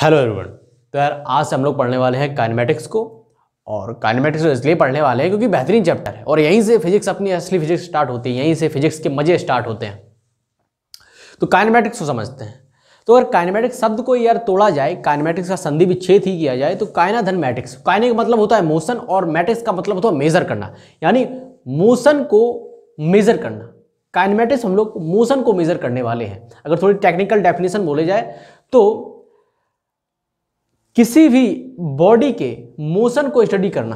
hello everyone तो यार आज से हम लोग पढ़ने वाले हैं काइनेमेटिक्स को और काइनेमेटिक्स को तो इसलिए पढ़ने वाले हैं क्योंकि बेहतरीन चैप्टर है और यहीं से फिजिक्स अपनी असली फिजिक्स स्टार्ट होती है यहीं से फिजिक्स के मजे स्टार्ट होते हैं तो काइनेमेटिक्स को समझते हैं तो अगर काइनेमेटिक्स शब्द को यार तोड़ा जाए काइनेमेटिक्स का संधि विच्छेद ही किया जाए तो कायना धन मैटिक्स कायने का मतलब होता है मोशन और मैटिक्स का मतलब होता है मेजर करना यानी मोशन को मेजर करना काइनेमेटिक्स हम लोग मोशन को मेजर करने वाले हैं अगर थोड़ी टेक्निकल डेफिनेशन बोले जाए तो किसी भी बॉडी के मोशन को स्टडी करना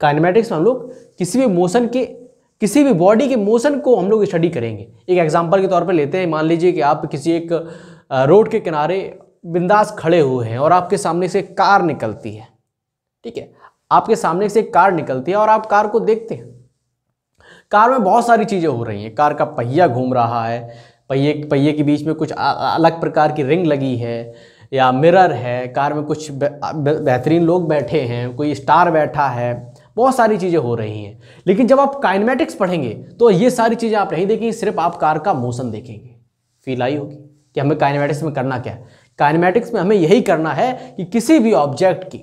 काइनेमेटिक्स में हम लोग किसी भी मोशन के किसी भी बॉडी के मोशन को हम लोग स्टडी करेंगे एक एग्जाम्पल के तौर पर लेते हैं मान लीजिए कि आप किसी एक रोड के किनारे बिंदास खड़े हुए हैं और आपके सामने से कार निकलती है ठीक है आपके सामने से कार निकलती है और आप कार को देखते हैं कार में बहुत सारी चीज़ें हो रही हैं कार का पहिया घूम रहा है पहिए पहिए के बीच में कुछ अलग प्रकार की रिंग लगी है या मिरर है कार में कुछ बेहतरीन लोग बैठे हैं कोई स्टार बैठा है बहुत सारी चीज़ें हो रही हैं लेकिन जब आप काइनमेटिक्स पढ़ेंगे तो ये सारी चीज़ें आप नहीं देखेंगे सिर्फ आप कार का मोशन देखेंगे फील आई होगी कि हमें काइनमेटिक्स में करना क्या है काइनमेटिक्स में हमें यही करना है कि किसी भी ऑब्जेक्ट की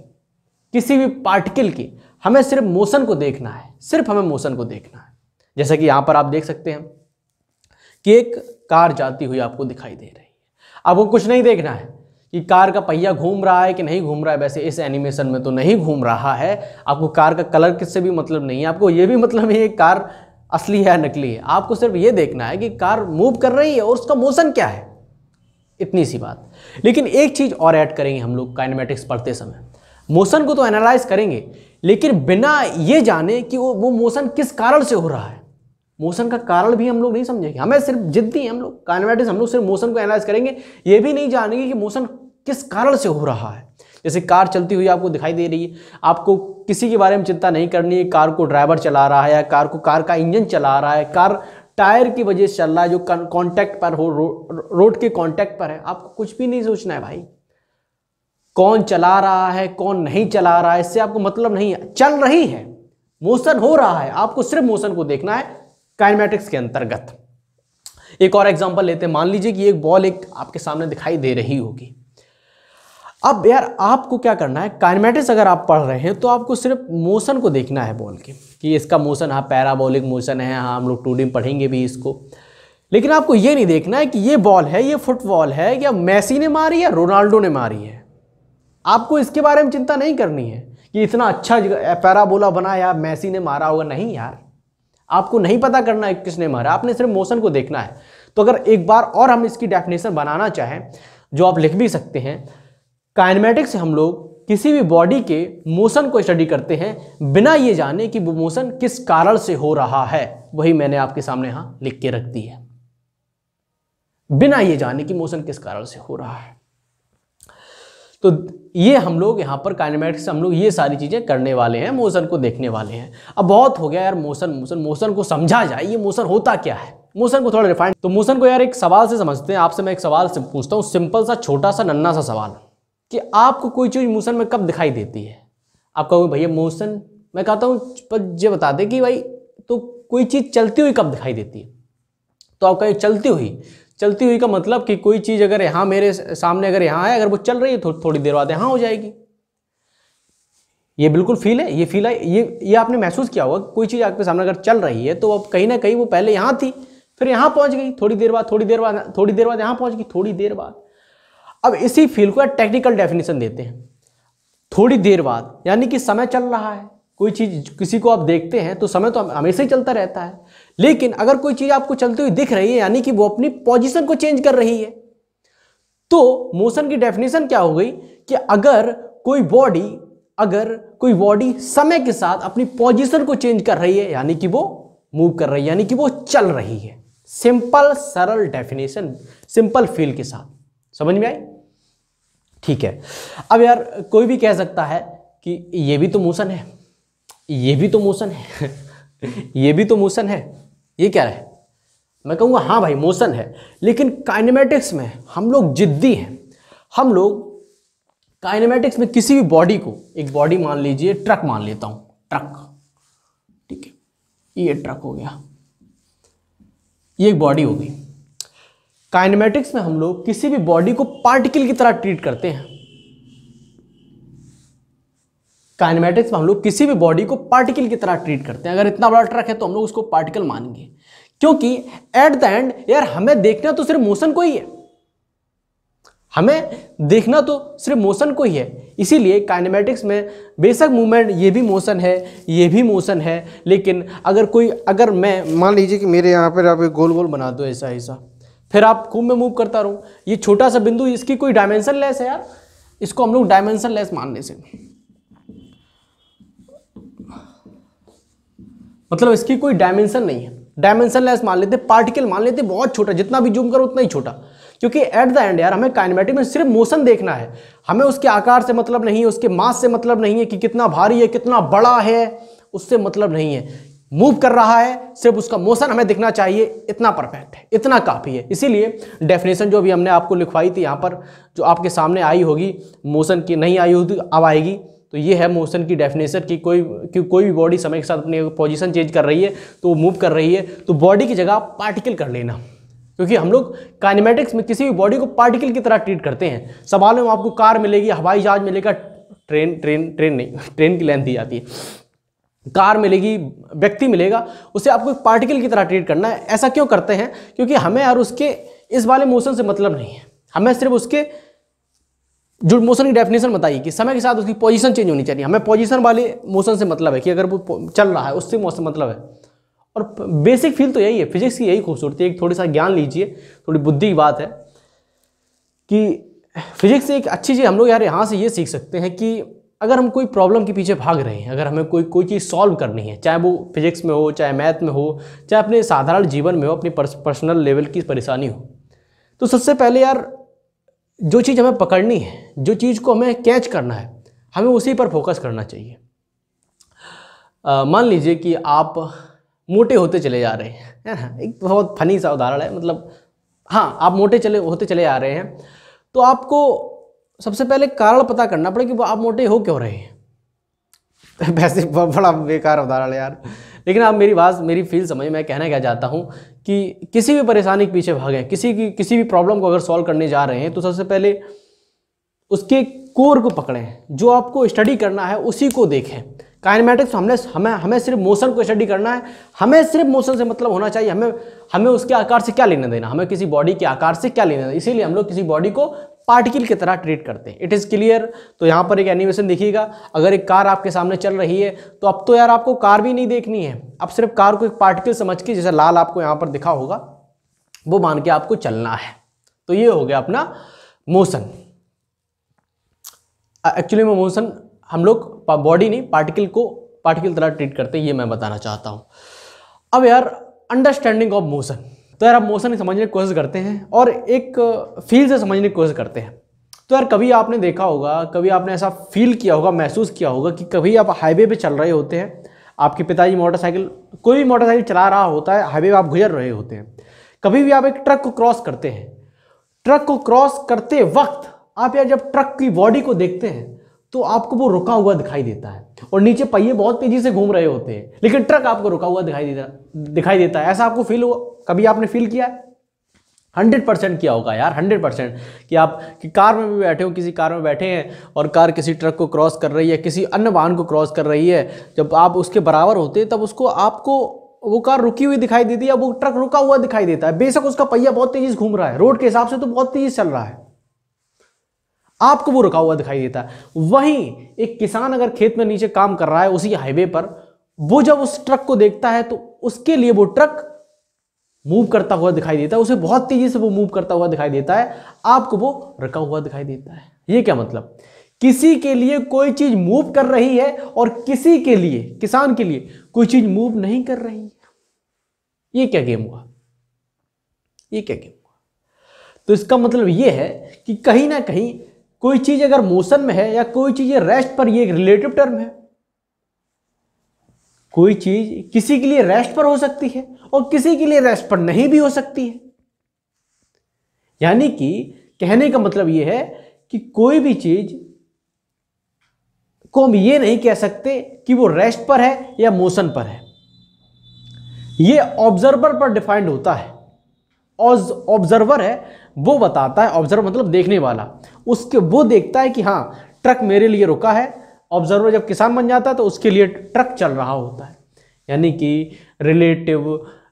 किसी भी पार्टिकल की हमें सिर्फ मोशन को देखना है सिर्फ हमें मोशन को देखना है जैसा कि यहाँ पर आप देख सकते हैं कि एक कार जाती हुई आपको दिखाई दे रही है आपको कुछ नहीं देखना है कि कार का पहिया घूम रहा है कि नहीं घूम रहा है वैसे इस एनिमेशन में तो नहीं घूम रहा है आपको कार का कलर किससे भी मतलब नहीं है आपको ये भी मतलब है कार असली है या नकली है आपको सिर्फ ये देखना है कि कार मूव कर रही है और उसका मोशन क्या है इतनी सी बात लेकिन एक चीज़ और ऐड करेंगे हम लोग काइनेमेटिक्स पढ़ते समय मोशन को तो एनालाइज करेंगे लेकिन बिना ये जाने कि वो वो मोशन किस कारण से हो रहा है मोशन का कारण भी हम लोग नहीं समझेंगे हमें सिर्फ जिद्दी हम लोग कानवेटिस हम लोग सिर्फ मोशन को एनालाइज करेंगे ये भी नहीं जानेंगे कि मोशन किस कारण से हो रहा है जैसे कार चलती हुई आपको दिखाई दे रही है आपको किसी के बारे में चिंता नहीं करनी है कार को ड्राइवर चला रहा है या कार को कार का इंजन चला रहा है कार टायर की वजह से चल रहा है जो कॉन्टैक्ट पर हो रो, रोड के कॉन्टैक्ट पर है आपको कुछ भी नहीं सोचना है भाई कौन चला रहा है कौन नहीं चला रहा है इससे आपको मतलब नहीं है चल रही है मोशन हो रहा है आपको सिर्फ मोशन को देखना है काइनेमैटिक्स के अंतर्गत एक और एग्जाम्पल लेते हैं मान लीजिए कि एक बॉल एक आपके सामने दिखाई दे रही होगी अब यार आपको क्या करना है काइनेमेटिक्स अगर आप पढ़ रहे हैं तो आपको सिर्फ मोशन को देखना है बॉल के कि इसका मोशन हाँ पैराबोलिक मोशन है हाँ हम लोग टू डी पढ़ेंगे भी इसको लेकिन आपको ये नहीं देखना है कि ये बॉल है ये फुटबॉल है या मैसी ने मारी या रोनाल्डो ने मारी है आपको इसके बारे में चिंता नहीं करनी है कि इतना अच्छा पैराबोला बना या मैसी ने मारा होगा नहीं यार आपको नहीं पता करना है किसने मारा आपने सिर्फ मोशन को देखना है तो अगर एक बार और हम इसकी डेफिनेशन बनाना चाहें जो आप लिख भी सकते हैं काइनमेटिक्स से हम लोग किसी भी बॉडी के मोशन को स्टडी करते हैं बिना ये जाने कि वो मोशन किस कारण से हो रहा है वही मैंने आपके सामने यहां लिख के रख दी है बिना ये जाने कि मोशन किस कारण से हो रहा है तो ये हम लोग यहाँ पर काइनेमेटिक्स हम लोग ये सारी चीज़ें करने वाले हैं मोशन को देखने वाले हैं अब बहुत हो गया यार मोशन मोशन मोशन को समझा जाए ये मोशन होता क्या है मोशन को थोड़ा रिफाइंड तो मोशन को यार एक सवाल से समझते हैं आपसे मैं एक सवाल से पूछता हूँ सिंपल सा छोटा सा नन्ना सा सवाल कि आपको कोई चीज़ मोशन में कब दिखाई देती है आप कहोगे भैया मोशन मैं कहता हूँ पर ये बता दें कि भाई तो कोई चीज़ चलती हुई कब दिखाई देती है तो आप कहें चलती हुई चलती हुई का मतलब कि कोई चीज़ अगर यहाँ मेरे सामने अगर यहाँ है अगर वो चल रही है थो, थोड़ी देर बाद यहाँ हो जाएगी ये बिल्कुल फील है ये फील है ये ये आपने महसूस किया होगा कोई चीज़ आपके सामने अगर चल रही है तो अब कहीं ना कहीं वो पहले यहाँ थी फिर यहाँ पहुँच गई थोड़ी देर बाद थोड़ी देर बाद थोड़ी देर बाद यहाँ पहुँच गई थोड़ी देर बाद अब इसी फील को टेक्निकल डेफिनेशन देते हैं थोड़ी देर बाद यानी कि समय चल रहा है कोई चीज़ किसी को आप देखते हैं तो समय तो हमेशा ही चलता रहता है लेकिन अगर कोई चीज़ आपको चलती हुई दिख रही है यानी कि वो अपनी पोजीशन को चेंज कर रही है तो मोशन की डेफिनेशन क्या हो गई कि अगर कोई बॉडी अगर कोई बॉडी समय के साथ अपनी पोजीशन को चेंज कर रही है यानी कि वो मूव कर रही है यानी कि वो चल रही है सिंपल सरल डेफिनेशन सिंपल फील के साथ समझ में आई ठीक है अब यार कोई भी कह सकता है कि ये भी तो मोशन है ये भी तो मोशन है ये भी तो मोशन है ये क्या है मैं कहूँगा हाँ भाई मोशन है लेकिन काइनेमेटिक्स में हम लोग जिद्दी हैं हम लोग काइनेमेटिक्स में किसी भी बॉडी को एक बॉडी मान लीजिए ट्रक मान लेता हूँ ट्रक ठीक है ये ट्रक हो गया ये एक बॉडी हो गई काइनेमेटिक्स में हम लोग किसी भी बॉडी को पार्टिकल की तरह ट्रीट करते हैं काइनेमेटिक्स में हम लोग किसी भी बॉडी को पार्टिकल की तरह ट्रीट करते हैं अगर इतना बड़ा ट्रक है तो हम लोग उसको पार्टिकल मानेंगे क्योंकि एट द एंड यार हमें देखना तो सिर्फ मोशन को ही है हमें देखना तो सिर्फ मोशन को ही है इसीलिए काइनेमेटिक्स में बेशक मूवमेंट ये भी मोशन है ये भी मोशन है लेकिन अगर कोई अगर मैं मान लीजिए कि मेरे यहाँ पर आप गोल गोल बना दो ऐसा ऐसा फिर आप खूब में मूव करता रहूँ ये छोटा सा बिंदु इसकी कोई डायमेंशन लेस है यार इसको हम लोग डायमेंशन लेस मान ले मतलब इसकी कोई डायमेंशन नहीं है डायमेंशन लेस मान लेते पार्टिकल मान लेते बहुत छोटा जितना भी जूम करो उतना ही छोटा क्योंकि एट द एंड यार हमें काइनेमेटिक में सिर्फ मोशन देखना है हमें उसके आकार से मतलब नहीं है उसके मास से मतलब नहीं है कि कितना भारी है कितना बड़ा है उससे मतलब नहीं है मूव कर रहा है सिर्फ उसका मोशन हमें दिखना चाहिए इतना परफेक्ट है इतना काफ़ी है इसीलिए डेफिनेशन जो भी हमने आपको लिखवाई थी यहाँ पर जो आपके सामने आई होगी मोशन की नहीं आई होगी अब आएगी तो ये है मोशन की डेफिनेशन कि कोई कि कोई भी बॉडी समय के साथ अपनी पोजीशन चेंज कर रही है तो मूव कर रही है तो बॉडी की जगह पार्टिकल कर लेना क्योंकि हम लोग काइनेमेटिक्स में किसी भी बॉडी को पार्टिकल की तरह ट्रीट करते हैं सवाल में आपको कार मिलेगी हवाई जहाज मिलेगा ट्रेन ट्रेन ट्रेन नहीं ट्रेन की लेंथ दी जाती है कार मिलेगी व्यक्ति मिलेगा उसे आपको एक पार्टिकल की तरह ट्रीट करना है ऐसा क्यों करते हैं क्योंकि हमें यार उसके इस वाले मोशन से मतलब नहीं है हमें सिर्फ उसके जो मोशन की डेफिनेशन बताइए कि समय के साथ उसकी पोजीशन चेंज होनी चाहिए हमें पोजीशन वाले मोशन से मतलब है कि अगर वो चल रहा है उससे मोशन मतलब है और बेसिक फील तो यही है फिजिक्स की यही खूबसूरती है एक थोड़ी सा ज्ञान लीजिए थोड़ी बुद्धि की बात है कि फिजिक्स एक अच्छी चीज़ हम लोग यार यहाँ से ये सीख सकते हैं कि अगर हम कोई प्रॉब्लम के पीछे भाग रहे हैं अगर हमें कोई कोई चीज़ सॉल्व करनी है चाहे वो फिजिक्स में हो चाहे मैथ में हो चाहे अपने साधारण जीवन में हो अपनी पर्सनल लेवल की परेशानी हो तो सबसे पहले यार जो चीज़ हमें पकड़नी है जो चीज़ को हमें कैच करना है हमें उसी पर फोकस करना चाहिए मान लीजिए कि आप मोटे होते चले जा रहे हैं है ना एक बहुत फनी सा उदाहरण है मतलब हाँ आप मोटे चले होते चले जा रहे हैं तो आपको सबसे पहले कारण पता करना पड़े कि आप मोटे हो क्यों रहे हैं वैसे बड़ा बेकार उदाहरण है यार लेकिन आप मेरी बात मेरी फील समझ मैं कहना क्या चाहता हूँ कि किसी भी परेशानी के पीछे भागें किसी की किसी भी प्रॉब्लम को अगर सॉल्व करने जा रहे हैं तो सबसे पहले उसके कोर को पकड़ें जो आपको स्टडी करना है उसी को देखें काइनमेटिक्स हमने हमें हमें सिर्फ मोशन को स्टडी करना है हमें सिर्फ मोशन से मतलब होना चाहिए हमें हमें उसके आकार से क्या लेना देना हमें किसी बॉडी के आकार से क्या लेना देना इसीलिए हम लोग किसी बॉडी को पार्टिकल की तरह ट्रीट करते हैं इट इज़ क्लियर तो यहाँ पर एक एनिमेशन दिखेगा अगर एक कार आपके सामने चल रही है तो अब तो यार आपको कार भी नहीं देखनी है अब सिर्फ कार को एक पार्टिकल समझ के जैसे लाल आपको यहाँ पर दिखा होगा वो मान के आपको चलना है तो ये हो गया अपना मोशन एक्चुअली में मोशन हम लोग बॉडी नहीं पार्टिकल को पार्टिकल तरह ट्रीट करते हैं ये मैं बताना चाहता हूँ अब यार अंडरस्टैंडिंग ऑफ मोशन तो यार आप मोशन समझने की कोशिश करते हैं और एक फील से समझने की कोशिश करते हैं तो यार कभी आपने देखा होगा कभी आपने ऐसा फील किया होगा महसूस किया होगा कि कभी आप हाईवे पे चल रहे होते हैं आपके पिताजी मोटरसाइकिल कोई भी मोटरसाइकिल चला रहा होता है हाईवे पे आप गुजर रहे होते हैं कभी भी आप एक ट्रक को क्रॉस करते हैं ट्रक को क्रॉस करते वक्त आप यार जब ट्रक की बॉडी को देखते हैं तो आपको वो रुका हुआ दिखाई देता है और नीचे पहिए बहुत तेजी से घूम रहे होते हैं लेकिन ट्रक आपको रुका हुआ दिखाई देता दिखाई देता है ऐसा आपको फील हुआ कभी आपने फील किया है हंड्रेड परसेंट किया होगा यार हंड्रेड परसेंट कि आप कि कार में भी बैठे हो किसी कार में बैठे हैं और कार किसी ट्रक को क्रॉस कर रही है किसी अन्य वाहन को क्रॉस कर रही है जब आप उसके बराबर होते तब उसको आपको वो कार रुकी हुई दिखाई देती है वो ट्रक रुका हुआ दिखाई देता है बेशक उसका पहिया बहुत तेज़ी से घूम रहा है रोड के हिसाब से तो बहुत तेज़ी चल रहा है आपको वो रुका हुआ दिखाई देता है वहीं एक किसान अगर खेत में नीचे काम कर रहा है उसी हाईवे पर वो जब उस ट्रक को देखता है तो उसके लिए वो ट्रक मूव करता हुआ दिखाई देता है उसे बहुत तेजी से वो मूव करता हुआ दिखाई देता है आपको वो रुका हुआ दिखाई देता है ये क्या मतलब किसी के लिए कोई चीज मूव कर रही है और किसी के लिए किसान के लिए कोई चीज मूव नहीं कर रही है ये क्या गेम हुआ ये क्या गेम हुआ तो इसका मतलब ये है कि कहीं ना कहीं कोई चीज अगर मोशन में है या कोई चीज रेस्ट पर ये रिलेटिव टर्म है कोई चीज किसी के लिए रेस्ट पर हो सकती है और किसी के लिए रेस्ट पर नहीं भी हो सकती है यानी कि कहने का मतलब यह है कि कोई भी चीज को हम ये नहीं कह सकते कि वो रेस्ट पर है या मोशन पर है ये ऑब्जर्वर पर डिफाइंड होता है ऑब्जर्वर है वो बताता है ऑब्जर्वर मतलब देखने वाला उसके वो देखता है कि हाँ ट्रक मेरे लिए रुका है ऑब्जर्वर जब किसान बन जाता है तो उसके लिए ट्रक चल रहा होता है यानी कि रिलेटिव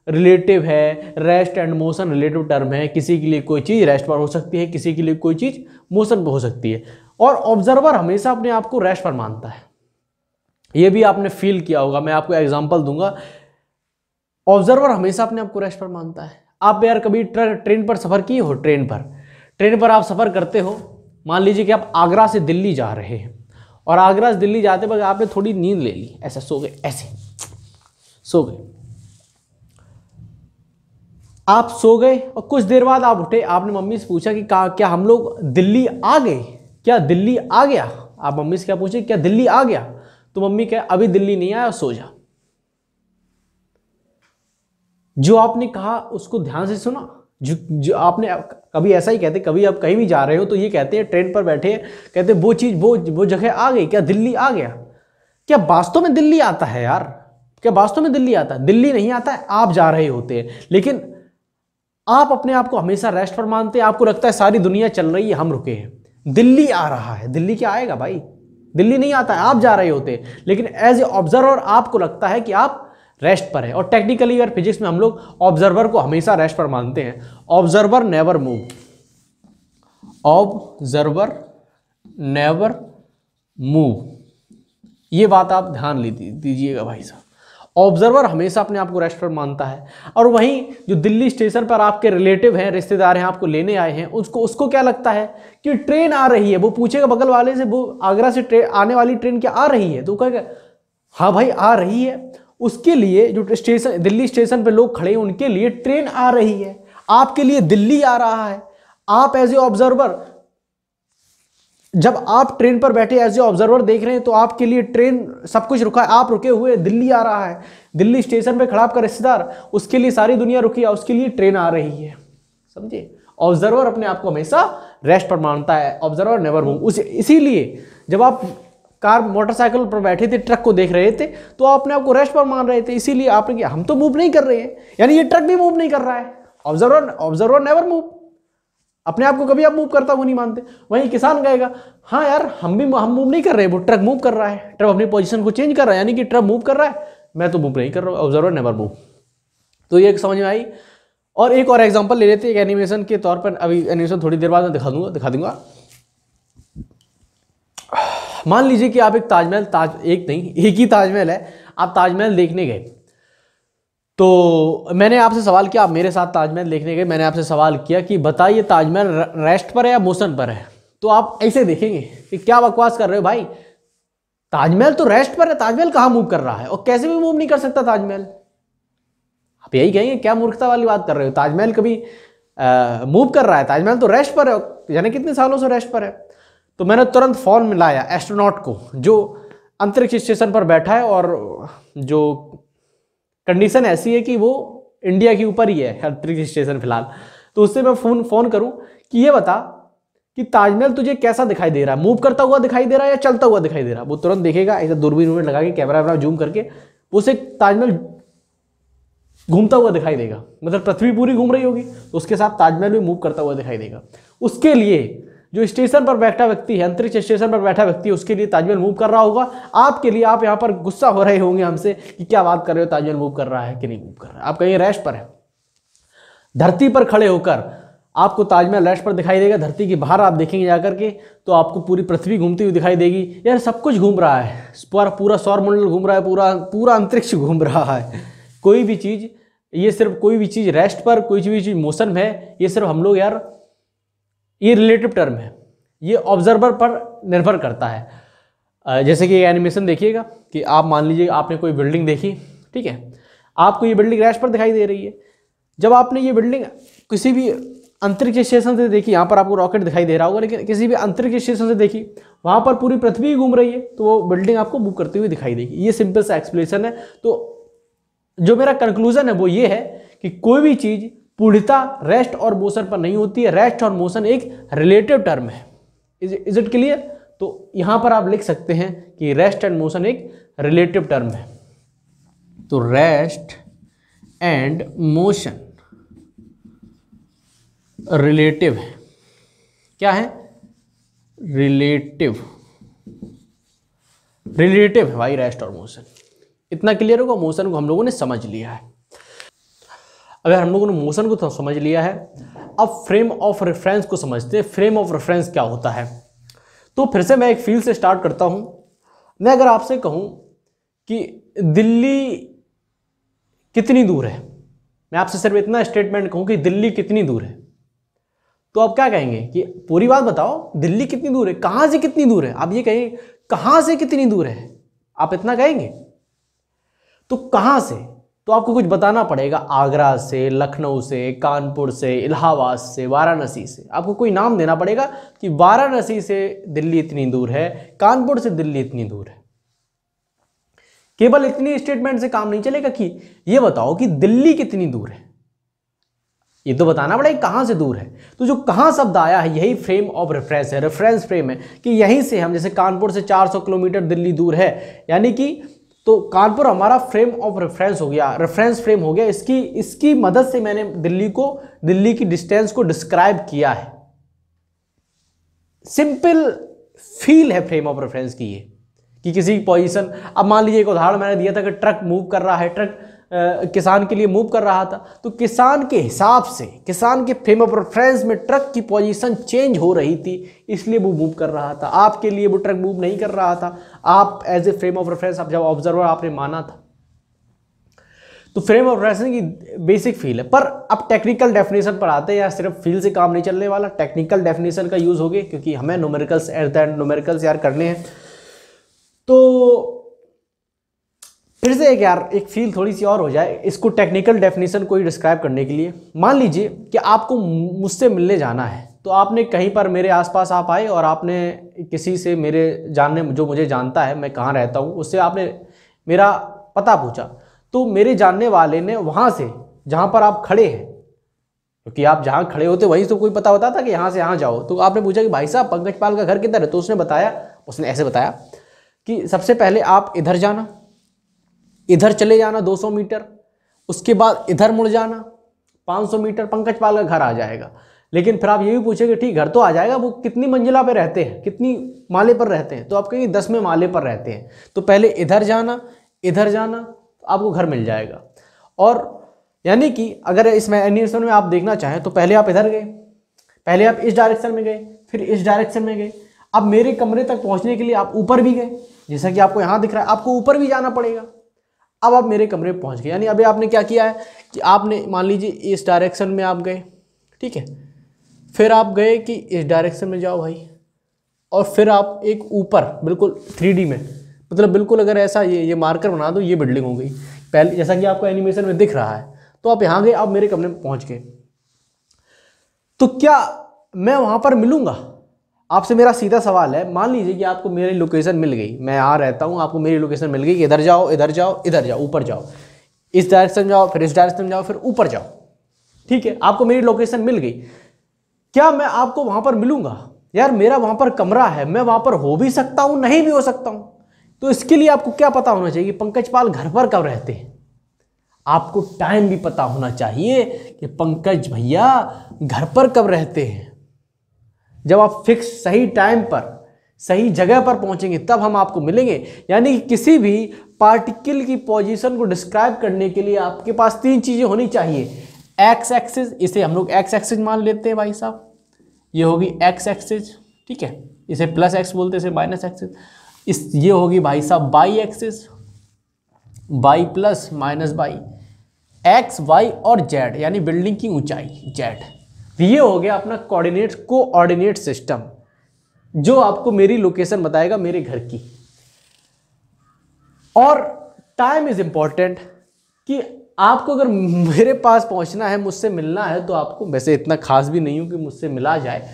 रिलेटिव है rest and motion relative term है किसी के लिए कोई चीज़ रेस्ट पर हो सकती है किसी के लिए कोई चीज़ मोशन पर हो सकती है और ऑब्जर्वर हमेशा अपने आप को रेस्ट पर मानता है ये भी आपने फील किया होगा मैं आपको एग्जाम्पल दूंगा ऑब्जर्वर हमेशा अपने आप को रेस्ट पर मानता है आप यार कभी ट्रेन पर सफ़र किए हो ट्रेन पर ट्रेन पर आप सफ़र करते हो मान लीजिए कि आप आगरा से दिल्ली जा रहे हैं और आगरा से दिल्ली जाते वक्त आपने थोड़ी नींद ले ली ऐसा सो गए ऐसे सो गए आप सो गए और कुछ देर बाद आप उठे आपने मम्मी से पूछा कि क्या हम लोग दिल्ली आ गए क्या दिल्ली आ गया आप मम्मी से क्या पूछे क्या दिल्ली आ गया तो मम्मी कह अभी दिल्ली नहीं आया सो जा जो आपने कहा उसको ध्यान से सुना जो, जो आपने कभी ऐसा ही कहते कभी आप कहीं भी जा रहे हो तो ये कहते हैं ट्रेन पर बैठे कहते वो चीज़ वो वो जगह आ गई क्या दिल्ली आ गया क्या वास्तव में दिल्ली आता है यार क्या वास्तव में दिल्ली आता है दिल्ली नहीं आता है आप जा रहे होते हैं लेकिन आप अपने आप को हमेशा रेस्ट पर मानते हैं आपको लगता है सारी दुनिया चल रही है हम रुके हैं दिल्ली आ रहा है दिल्ली क्या आएगा भाई दिल्ली नहीं आता है आप जा रहे होते हैं लेकिन एज ए ऑब्जर्वर आपको लगता है कि आप रेस्ट पर है और टेक्निकली अगर फिजिक्स में हम लोग ऑब्जर्वर को हमेशा रेस्ट पर मानते हैं observer never move observer never move ये बात आप ध्यान दीजिएगा भाई साहब ऑब्जर्वर हमेशा अपने आप को रेस्ट पर मानता है और वहीं जो दिल्ली स्टेशन पर आपके रिलेटिव हैं रिश्तेदार हैं आपको लेने आए हैं उसको उसको क्या लगता है कि ट्रेन आ रही है वो पूछेगा बगल वाले से वो आगरा से आने वाली ट्रेन क्या आ रही है तो कहेगा हाँ भाई आ रही है उसके लिए जो स्टेशन दिल्ली स्टेशन पर लोग खड़े हैं उनके लिए ट्रेन आ रही है आपके लिए दिल्ली आ रहा है आप एज ए ऑब्जर्वर जब आप ट्रेन पर बैठे एज ए ऑब्जर्वर देख रहे हैं तो आपके लिए ट्रेन सब कुछ रुका है आप रुके हुए दिल्ली आ रहा है दिल्ली स्टेशन पे खड़ा आपका रिश्तेदार उसके लिए सारी दुनिया रुकी है उसके लिए ट्रेन आ रही है समझे ऑब्जर्वर अपने आप को हमेशा रेस्ट पर मानता है ऑब्जर्वर नेवर मूव उस इसीलिए जब आप कार मोटरसाइकिल पर बैठे थे ट्रक को देख रहे थे तो आप अपने आप को रेस्ट पर मान रहे थे इसीलिए आपने किया हम तो मूव नहीं कर रहे हैं यानी ये ट्रक भी मूव नहीं कर रहा है ऑब्जर्वर ऑब्जर्वर नेवर मूव अपने आप को कभी आप मूव करता हुआ नहीं मानते वहीं किसान कहेगा हाँ यार हम भी हम मूव नहीं कर रहे वो ट्रक मूव कर रहा है ट्रक अपनी पोजिशन को चेंज कर रहा है यानी कि ट्रक मूव कर रहा है मैं तो मूव नहीं कर रहा ऑब्जर्वर नेवर मूव तो ये समझ में आई और एक और एग्जाम्पल ले लेते हैं एक एनिमेशन के तौर पर अभी एनिमेशन थोड़ी देर बाद मैं दिखा दूंगा दिखा दूंगा मान लीजिए कि आप एक ताजमहल ताज एक नहीं एक ही ताजमहल है आप ताजमहल देखने गए तो मैंने आपसे सवाल किया आप मेरे साथ ताजमहल देखने गए मैंने आपसे सवाल किया कि बताइए ताजमहल रेस्ट पर है या मोशन पर है तो आप ऐसे देखेंगे कि क्या बकवास कर रहे हो भाई ताजमहल तो रेस्ट पर है ताजमहल कहाँ मूव कर रहा है और कैसे भी मूव नहीं कर सकता ताजमहल आप यही कहेंगे क्या मूर्खता वाली बात कर रहे हो ताजमहल कभी मूव कर रहा है ताजमहल तो रेस्ट पर है यानी कितने सालों से रेस्ट पर है तो मैंने तुरंत फ़ोन मिलाया एस्ट्रोनॉट को जो अंतरिक्ष स्टेशन पर बैठा है और जो कंडीशन ऐसी है कि वो इंडिया के ऊपर ही है अंतरिक्ष स्टेशन फिलहाल तो उससे मैं फ़ोन फ़ोन करूं कि ये बता कि ताजमहल तुझे कैसा दिखाई दे रहा है मूव करता हुआ दिखाई दे रहा है या चलता हुआ दिखाई दे रहा है वो तुरंत देखेगा ऐसे दूरबीन में लगा के कैमरा वैमरा जूम करके उसे ताजमहल घूमता हुआ दिखाई देगा मतलब पृथ्वी पूरी घूम रही होगी तो उसके साथ ताजमहल भी मूव करता हुआ दिखाई देगा उसके लिए जो स्टेशन पर बैठा व्यक्ति है अंतरिक्ष स्टेशन पर बैठा व्यक्ति उसके लिए ताजमहल मूव कर रहा होगा आपके लिए आप यहाँ पर गुस्सा हो रहे होंगे हमसे कि क्या बात कर रहे हो ताजमहल मूव कर रहा है कि नहीं मूव कर रहा है आप कहीं रेस्ट पर है धरती पर खड़े होकर आपको ताजमहल रेस्ट पर दिखाई देगा धरती के बाहर आप देखेंगे जाकर के तो आपको पूरी पृथ्वी घूमती हुई दिखाई देगी यार सब कुछ घूम रहा है पूरा पूरा सौरमंडल घूम रहा है पूरा पूरा अंतरिक्ष घूम रहा है कोई भी चीज़ ये सिर्फ कोई भी चीज़ रेस्ट पर कोई भी चीज़ मोशन में है ये सिर्फ हम लोग यार ये रिलेटिव टर्म है ये ऑब्जर्वर पर निर्भर करता है जैसे कि एनिमेशन देखिएगा कि आप मान लीजिए आपने कोई बिल्डिंग देखी ठीक है आपको ये बिल्डिंग रैश पर दिखाई दे रही है जब आपने ये बिल्डिंग किसी भी अंतरिक्ष स्टेशन से देखी यहाँ पर आपको रॉकेट दिखाई दे रहा होगा लेकिन किसी भी अंतरिक्ष स्टेशन से देखी वहाँ पर पूरी पृथ्वी घूम रही है तो वो बिल्डिंग आपको बुक करती हुई दिखाई देगी ये सिंपल सा एक्सप्लेनेशन है तो जो मेरा कंक्लूजन है वो ये है कि कोई भी चीज़ पूर्णता रेस्ट और मोशन पर नहीं होती है रेस्ट और मोशन एक रिलेटिव टर्म है इज इट क्लियर तो यहां पर आप लिख सकते हैं कि रेस्ट एंड मोशन एक रिलेटिव टर्म है तो रेस्ट एंड मोशन रिलेटिव है क्या है रिलेटिव रिलेटिव है भाई रेस्ट और मोशन इतना क्लियर होगा मोशन को हम लोगों ने समझ लिया है अगर हम लोगों ने मोशन को तो समझ लिया है अब फ्रेम ऑफ रेफरेंस को समझते हैं फ्रेम ऑफ रेफरेंस क्या होता है तो फिर से मैं एक फील्ड से स्टार्ट करता हूँ मैं अगर आपसे कहूँ कि दिल्ली कितनी दूर है मैं आपसे सिर्फ इतना स्टेटमेंट कहूँ कि दिल्ली कितनी दूर है तो आप क्या कहेंगे कि पूरी बात बताओ दिल्ली कितनी दूर है कहाँ से कितनी दूर है आप ये कहेंगे कहाँ से कितनी दूर है आप इतना कहेंगे तो कहाँ से तो आपको कुछ बताना पड़ेगा आगरा से लखनऊ से कानपुर से इलाहाबाद से वाराणसी से आपको कोई नाम देना पड़ेगा कि वाराणसी से दिल्ली इतनी दूर है कानपुर से दिल्ली इतनी दूर है केवल इतनी स्टेटमेंट से काम नहीं चलेगा कि ये बताओ कि दिल्ली कितनी दूर है ये तो बताना पड़ेगा कहां से दूर है तो जो कहां शब्द आया है यही फ्रेम ऑफ रेफरेंस है रेफरेंस फ्रेम है कि यहीं से हम जैसे कानपुर से 400 किलोमीटर दिल्ली दूर है यानी कि तो कानपुर हमारा फ्रेम ऑफ रेफरेंस हो गया रेफरेंस फ्रेम हो गया इसकी इसकी मदद से मैंने दिल्ली को दिल्ली की डिस्टेंस को डिस्क्राइब किया है सिंपल फील है फ्रेम ऑफ रेफरेंस की ये कि किसी की पोजीशन अब मान लीजिए एक उदाहरण मैंने दिया था कि ट्रक मूव कर रहा है ट्रक किसान के लिए मूव कर रहा था तो किसान के हिसाब से किसान के फ्रेम ऑफ रेफरेंस में ट्रक की पोजीशन चेंज हो रही थी इसलिए वो मूव कर रहा था आपके लिए वो ट्रक मूव नहीं कर रहा था आप as a frame of reference आप जब ऑब्जर्वर आपने माना था तो फ्रेम ऑफ रेफरेंस की बेसिक फील है पर अब टेक्निकल डेफिनेशन पर आते हैं या सिर्फ फील से काम नहीं चलने वाला टेक्निकल डेफिनेशन का यूज़ हो गया क्योंकि हमें numericals at the end numericals यार करने हैं तो फिर से एक यार एक फील थोड़ी सी और हो जाए इसको टेक्निकल डेफिनेशन को ही डिस्क्राइब करने के लिए मान लीजिए कि आपको मुझसे मिलने जाना है तो आपने कहीं पर मेरे आसपास आप आए और आपने किसी से मेरे जानने जो मुझे जानता है मैं कहाँ रहता हूँ उससे आपने मेरा पता पूछा तो मेरे जानने वाले ने वहाँ से जहाँ पर आप खड़े हैं क्योंकि आप जहाँ खड़े होते वहीं से कोई पता होता था कि यहाँ से यहाँ जाओ तो आपने पूछा कि भाई साहब पंकज पाल का घर किधर है तो उसने बताया उसने ऐसे बताया कि सबसे पहले आप इधर जाना इधर चले जाना 200 मीटर उसके बाद इधर मुड़ जाना 500 मीटर पंकज पाल का घर आ जाएगा लेकिन फिर आप ये भी पूछेंगे ठीक घर तो आ जाएगा वो कितनी मंजिला पे रहते हैं कितनी माले पर रहते हैं तो आप कहेंगे दस में माले पर रहते हैं तो पहले इधर जाना इधर जाना तो आपको घर मिल जाएगा और यानी कि अगर इस एनिमेशन में आप देखना चाहें तो पहले आप इधर गए पहले आप इस डायरेक्शन में गए फिर इस डायरेक्शन में गए अब मेरे कमरे तक पहुंचने के लिए आप ऊपर भी गए जैसा कि आपको यहाँ दिख रहा है आपको ऊपर भी जाना पड़ेगा अब आप मेरे कमरे में पहुँच गए यानी अभी आपने क्या किया है कि आपने मान लीजिए इस डायरेक्शन में आप गए ठीक है फिर आप गए कि इस डायरेक्शन में जाओ भाई और फिर आप एक ऊपर बिल्कुल थ्री में मतलब बिल्कुल अगर ऐसा ये ये मार्कर बना दो ये बिल्डिंग हो गई पहले जैसा कि आपको एनिमेशन में दिख रहा है तो आप यहाँ गए आप मेरे कमरे में पहुँच गए तो क्या मैं वहाँ पर मिलूँगा आपसे मेरा सीधा सवाल है मान लीजिए कि आपको मेरी लोकेशन मिल गई मैं यहाँ रहता हूँ आपको मेरी लोकेशन मिल गई इधर जाओ इधर जाओ इधर जाओ ऊपर जाओ इस डायरेक्शन जाओ फिर इस डायरेक्शन जाओ फिर ऊपर जाओ ठीक है आपको मेरी लोकेशन मिल गई क्या मैं आपको वहाँ पर मिलूँगा यार मेरा वहाँ पर कमरा है मैं वहाँ पर हो भी सकता हूँ नहीं भी हो सकता हूँ तो इसके लिए आपको क्या पता होना चाहिए कि पंकज पाल घर पर कब रहते हैं आपको टाइम भी पता होना चाहिए कि पंकज भैया घर पर कब रहते हैं जब आप फिक्स सही टाइम पर सही जगह पर पहुंचेंगे तब हम आपको मिलेंगे यानी कि किसी भी पार्टिकल की पोजीशन को डिस्क्राइब करने के लिए आपके पास तीन चीज़ें होनी चाहिए एक्स एक्सिस इसे हम लोग एक्स एक्सिस मान लेते हैं भाई साहब ये होगी एक्स एक्सिस ठीक है इसे प्लस एक्स बोलते हैं इसे माइनस एक्सिस इस ये होगी भाई साहब Y axis Y plus minus Y X Y और जेड यानी बिल्डिंग की ऊंचाई जेड ये हो गया अपना कोऑर्डिनेट कोऑर्डिनेट सिस्टम जो आपको मेरी लोकेशन बताएगा मेरे घर की और टाइम इज इंपॉर्टेंट कि आपको अगर मेरे पास पहुंचना है मुझसे मिलना है तो आपको वैसे इतना खास भी नहीं हूं कि मुझसे मिला जाए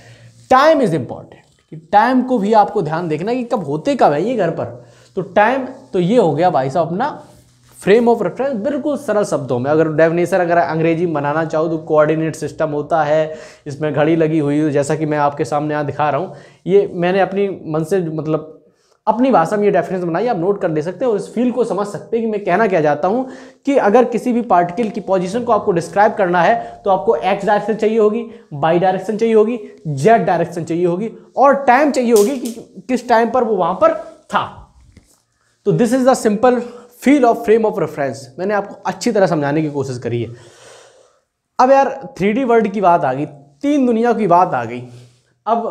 टाइम इज इंपॉर्टेंट कि टाइम को भी आपको ध्यान देखना कि कब होते कब है ये घर पर तो टाइम तो ये हो गया भाई साहब अपना फ्रेम ऑफ रेफरेंस बिल्कुल सरल शब्दों में अगर डेफिनेशन अगर अंग्रेजी में बनाना चाहो तो कोऑर्डिनेट सिस्टम होता है इसमें घड़ी लगी हुई है जैसा कि मैं आपके सामने यहाँ दिखा रहा हूँ ये मैंने अपनी मन से मतलब अपनी भाषा में ये डेफिनेशन बनाई आप नोट कर ले सकते हैं और इस फील्ड को समझ सकते हैं कि मैं कहना क्या चाहता हूँ कि अगर किसी भी पार्टिकल की पोजिशन को आपको डिस्क्राइब करना है तो आपको एक्स डायरेक्शन चाहिए होगी बाई डायरेक्शन चाहिए होगी जेड डायरेक्शन चाहिए होगी और टाइम चाहिए होगी कि किस टाइम पर वो वहाँ पर था तो this is the simple feel of frame of reference मैंने आपको अच्छी तरह समझाने की कोशिश करी है अब यार थ्री डी वर्ल्ड की बात आ गई तीन दुनिया की बात आ गई अब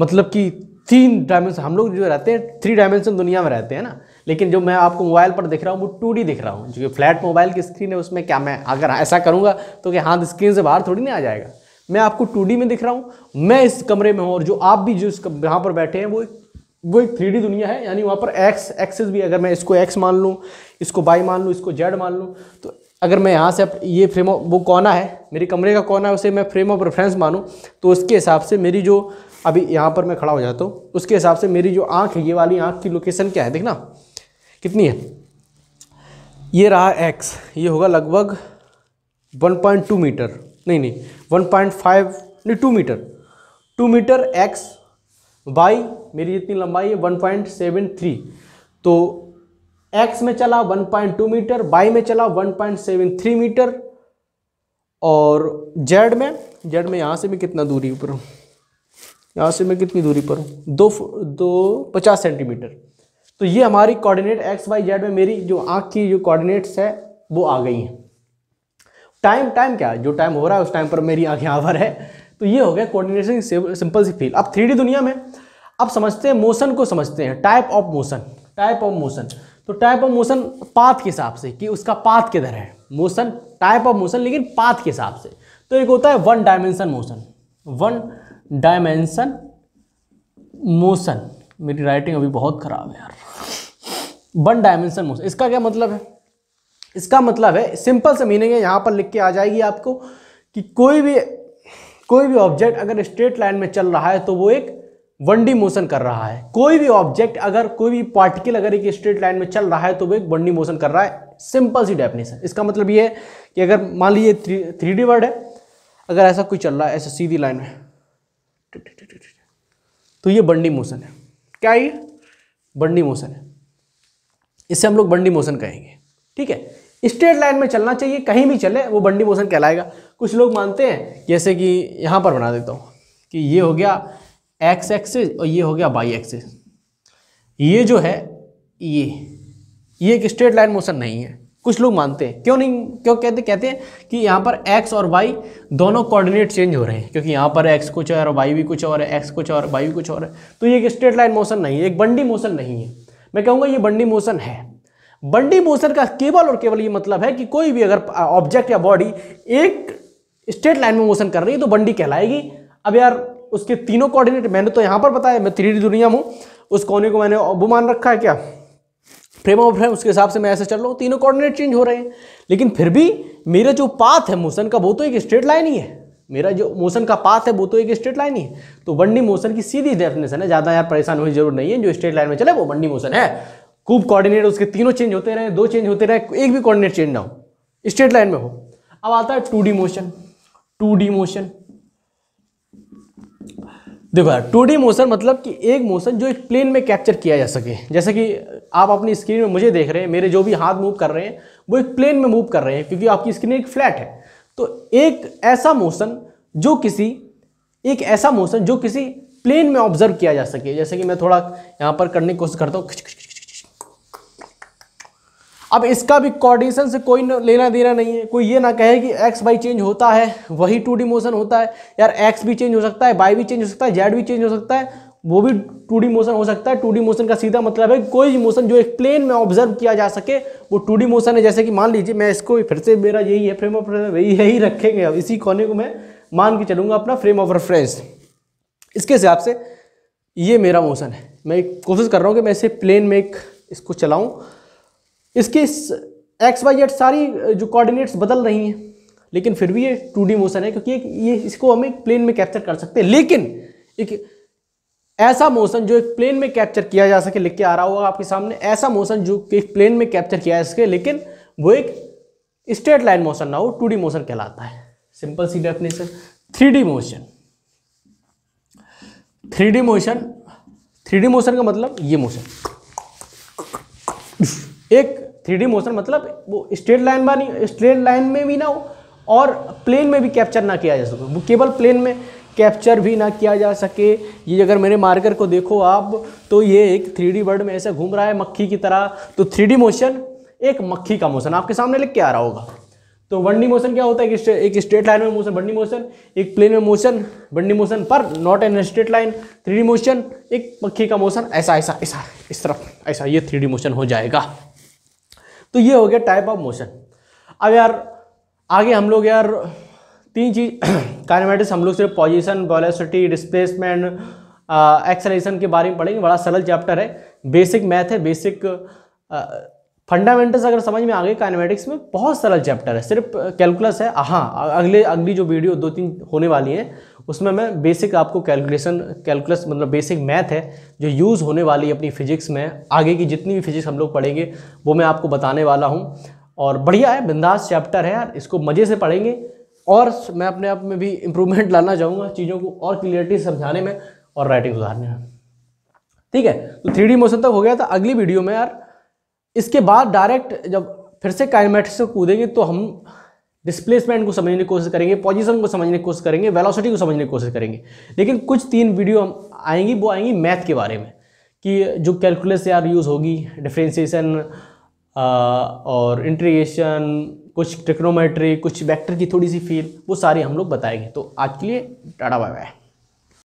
मतलब कि तीन डायमेंशन हम लोग जो रहते हैं थ्री डायमेंशन दुनिया में रहते हैं ना लेकिन जो मैं आपको मोबाइल पर दिख रहा हूँ वो टू दिख रहा हूँ जो कि फ्लैट मोबाइल की स्क्रीन है उसमें क्या मैं अगर ऐसा करूँगा तो कि हाथ स्क्रीन से बाहर थोड़ी नहीं आ जाएगा मैं आपको टू में दिख रहा हूँ मैं इस कमरे में हूँ और जो आप भी जो इस यहाँ पर बैठे हैं वो एक वो एक थ्री दुनिया है यानी वहाँ पर एक्स एक्सेस भी अगर मैं इसको एक्स मान लूँ इसको बाई मान लूँ इसको जेड मान लूँ तो अगर मैं यहाँ से ये फ्रेम ऑफ वो कोना है मेरे कमरे का कोना है उसे मैं फ्रेम ऑफ रेफरेंस मानूँ तो उसके हिसाब से मेरी जो अभी यहाँ पर मैं खड़ा हो जाता हूँ उसके हिसाब से मेरी जो आँख है ये वाली आँख की लोकेशन क्या है देखना कितनी है ये रहा एक्स ये होगा लगभग 1.2 मीटर नहीं नहीं 1.5 नहीं 2 मीटर 2 मीटर एक्स बाई मेरी जितनी लंबाई है वन पॉइंट सेवन थ्री तो x में चला one point two metre y में चला one point seven three metre और z में z में यहाँ से मैं कितना दूरी पर हूँ यहाँ से मैं कितनी दूरी पर हूँ दो दो पचास सेंटीमीटर तो ये हमारी कोऑर्डिनेट एक्स वाई जेड में मेरी जो आँख की जो कोऑर्डिनेट्स है वो आ गई हैं टाइम टाइम क्या है जो टाइम हो रहा है उस टाइम पर मेरी आँखें आवर है तो ये हो गया कोऑर्डिनेशन सिंपल सी फील अब थ्री दुनिया में अब समझते हैं मोशन को समझते हैं type of motion type of motion तो टाइप ऑफ मोशन पाथ के हिसाब से कि उसका पाथ किधर है मोशन टाइप ऑफ मोशन लेकिन पाथ के हिसाब से तो एक होता है one dimension motion one dimension motion मेरी राइटिंग अभी बहुत खराब है यार वन डायमेंशन मोशन इसका क्या मतलब है इसका मतलब है सिंपल से मीनिंग है यहाँ पर लिख के आ जाएगी आपको कि कोई भी कोई भी ऑब्जेक्ट अगर स्ट्रेट लाइन में चल रहा है तो वो एक वन डी मोशन कर रहा है कोई भी ऑब्जेक्ट अगर कोई भी पार्टिकल अगर एक स्ट्रेट लाइन में चल रहा है तो वो एक वन डी मोशन कर रहा है सिंपल सी डेफिनेशन इसका मतलब ये है कि अगर मान लीजिए थ्री थ्री डी वर्ड है अगर ऐसा कोई चल रहा है ऐसा सीधी लाइन में तो ये बंडी मोशन है क्या ये बंडी मोशन है इसे हम लोग बंडी मोशन कहेंगे ठीक है स्ट्रेट लाइन में चलना चाहिए कहीं भी चले वो बंडी मोशन कहलाएगा कुछ लोग मानते हैं जैसे कि यहाँ पर बना देता हूँ कि ये हो गया एक्स एक्सेस और ये हो गया बाई एक्सेस ये जो है ये ये एक स्ट्रेट लाइन मोशन नहीं है कुछ लोग मानते हैं क्यों नहीं क्यों कहते कहते हैं कि यहाँ पर x और y दोनों कोऑर्डिनेट चेंज हो रहे हैं क्योंकि यहाँ पर x कुछ है और y भी कुछ और है x कुछ और y भी कुछ और है तो ये एक स्ट्रेट लाइन मोशन नहीं है एक बंडी मोशन नहीं है मैं कहूँगा ये बंडी मोशन है बंडी मोशन का केवल और केवल ये मतलब है कि कोई भी अगर ऑब्जेक्ट या बॉडी एक स्ट्रेट लाइन में मोशन कर रही है तो बंडी कहलाएगी अब यार उसके तीनों कोऑर्डिनेट मैंने तो यहाँ पर बताया मैं थ्री दुनिया हूँ उस कोने को मैंने वो मान रखा है क्या फ्रेम ऑफ फ्रेम उसके हिसाब से मैं ऐसे चल रहा हूँ तीनों कोऑर्डिनेट चेंज हो रहे हैं लेकिन फिर भी मेरा जो पाथ है मोशन का वो तो एक स्ट्रेट लाइन ही है मेरा जो मोशन का पाथ है वो तो एक स्ट्रेट लाइन ही है तो वन डी मोशन की सीधी डेफिनेशन है ज़्यादा यार परेशान होने जरूर नहीं है जो स्ट्रेट लाइन में चले वो वन डी मोशन है खूब कॉर्डिनेट उसके तीनों चेंज होते रहे दो चेंज होते रहे एक भी कॉर्डिनेट चेंज ना हो स्ट्रेट लाइन में हो अब आता है two D motion two D motion देखो यार टू डी मोशन मतलब कि एक मोशन जो एक प्लेन में कैप्चर किया जा सके जैसे कि आप अपनी स्क्रीन में मुझे देख रहे हैं मेरे जो भी हाथ मूव कर रहे हैं वो एक प्लेन में मूव कर रहे हैं क्योंकि आपकी स्क्रीन एक फ्लैट है तो एक ऐसा मोशन जो किसी एक ऐसा मोशन जो किसी प्लेन में ऑब्जर्व किया जा सके जैसे कि मैं थोड़ा यहाँ पर करने की कोशिश करता हूँ अब इसका भी कोऑर्डिनेशन से कोई लेना देना नहीं है कोई ये ना कहे कि एक्स वाई चेंज होता है वही टू डी मोशन होता है यार एक्स भी चेंज हो सकता है वाई भी चेंज हो सकता है जेड भी चेंज हो सकता है वो भी टू डी मोशन हो सकता है टू डी मोशन का सीधा मतलब है कोई भी मोशन जो एक प्लेन में ऑब्जर्व किया जा सके वो टू डी मोशन है जैसे कि मान लीजिए मैं इसको फिर से मेरा यही है फ्रेम ऑफ यही यही रखेंगे अब इसी कोने को मैं मान के चलूँगा अपना फ्रेम ऑफ रेफरेंस इसके हिसाब से ये मेरा मोशन है मैं कोशिश कर रहा हूँ कि मैं इसे प्लेन में एक इसको चलाऊँ इसके एक्स वाई जेड सारी जो कोऑर्डिनेट्स बदल रही हैं लेकिन फिर भी ये टू डी मोशन है क्योंकि ये इसको हम एक प्लेन में कैप्चर कर सकते हैं लेकिन एक ऐसा मोशन जो एक प्लेन में कैप्चर किया जा सके लिख के आ रहा होगा आपके सामने ऐसा मोशन जो कि प्लेन में कैप्चर किया जा सके लेकिन वो एक स्ट्रेट लाइन मोशन ना हो टू मोशन कहलाता है सिंपल सी definition three motion three motion three motion का मतलब ये मोशन एक थ्री मोशन मतलब वो स्ट्रेट लाइन बनी स्ट्रेट लाइन में भी ना हो और प्लेन में भी कैप्चर ना किया जा सके वो केवल प्लेन में कैप्चर भी ना किया जा सके ये अगर मेरे मार्कर को देखो आप तो ये एक थ्री वर्ड में ऐसा घूम रहा है मक्खी की तरह तो थ्री मोशन एक मक्खी का मोशन आपके सामने लिख के आ रहा होगा तो वन डी मोशन क्या होता है कि एक स्ट्रेट लाइन में मोशन वनडी मोशन एक प्लेन में मोशन वनडी मोशन पर not an straight line three motion एक मक्खी का मोशन ऐसा ऐसा ऐसा इस तरफ ऐसा ये थ्री मोशन हो जाएगा तो ये हो गया टाइप ऑफ मोशन अब यार आगे हम लोग यार तीन चीज काइनेमेटिक्स हम लोग सिर्फ पोजिशन वेलोसिटी डिस्प्लेसमेंट एक्सलेशन के बारे में पढ़ेंगे बड़ा सरल चैप्टर है बेसिक मैथ है बेसिक फंडामेंटल्स अगर समझ में आ गए काइनेमेटिक्स में बहुत सरल चैप्टर है सिर्फ कैलकुलस है हाँ अगले अगली जो वीडियो दो तीन होने वाली है उसमें मैं बेसिक आपको कैलकुलेशन कैलकुलस मतलब बेसिक मैथ है जो यूज़ होने वाली अपनी फ़िजिक्स में आगे की जितनी भी फिजिक्स हम लोग पढ़ेंगे वो मैं आपको बताने वाला हूँ और बढ़िया है बिंदास चैप्टर है यार इसको मज़े से पढ़ेंगे और मैं अपने आप में भी इम्प्रूवमेंट लाना चाहूँगा चीज़ों को और क्लियरिटी समझाने में और राइटिंग सुधारने में ठीक है तो थ्री मोशन तक हो गया था अगली वीडियो में यार इसके बाद डायरेक्ट जब फिर से काइनमेटिक्स को कूदेंगे तो हम डिस्प्लेसमेंट को समझने की कोशिश करेंगे पोजिशन को समझने की कोशिश करेंगे वेलोसिटी को समझने की कोशिश करेंगे लेकिन कुछ तीन वीडियो हम आएंगी वो आएंगी मैथ के बारे में कि जो कैलकुलस यार यूज़ होगी डिफ्रेंसीसन और इंट्रीगेशन कुछ ट्रिक्नोमेट्री कुछ वेक्टर की थोड़ी सी फील वो सारी हम लोग बताएंगे तो आज के लिए टाटा बाय बाय